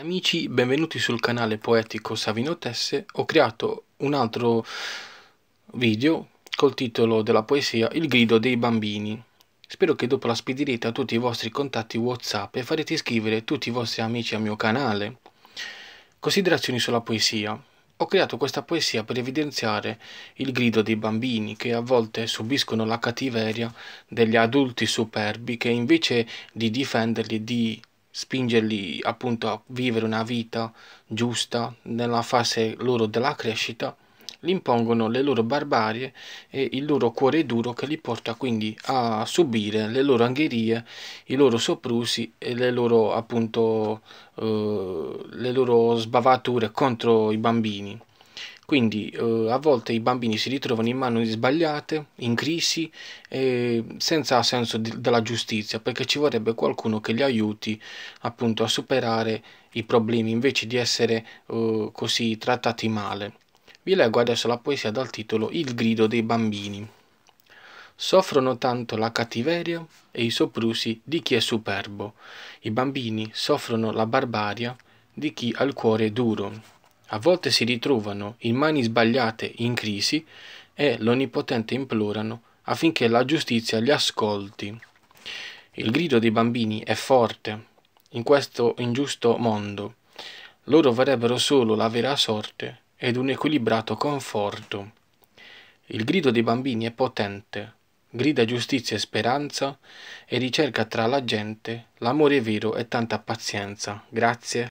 Amici, benvenuti sul canale poetico Savino Tesse. Ho creato un altro video col titolo della poesia Il grido dei bambini. Spero che dopo la spedirete a tutti i vostri contatti WhatsApp e farete iscrivere tutti i vostri amici al mio canale. Considerazioni sulla poesia. Ho creato questa poesia per evidenziare il grido dei bambini che a volte subiscono la cattiveria degli adulti superbi che invece di difenderli, di spingerli appunto a vivere una vita giusta nella fase loro della crescita, gli impongono le loro barbarie e il loro cuore duro che li porta quindi a subire le loro angherie, i loro soprusi e le loro appunto eh, le loro sbavature contro i bambini. Quindi eh, a volte i bambini si ritrovano in mani sbagliate, in crisi, eh, senza senso di, della giustizia, perché ci vorrebbe qualcuno che li aiuti appunto a superare i problemi invece di essere eh, così trattati male. Vi leggo adesso la poesia dal titolo Il grido dei bambini. Soffrono tanto la cattiveria e i soprusi di chi è superbo. I bambini soffrono la barbaria di chi ha il cuore duro a volte si ritrovano in mani sbagliate in crisi e l'Onnipotente implorano affinché la giustizia li ascolti. Il grido dei bambini è forte in questo ingiusto mondo. Loro vorrebbero solo la vera sorte ed un equilibrato conforto. Il grido dei bambini è potente, grida giustizia e speranza e ricerca tra la gente l'amore vero e tanta pazienza. Grazie.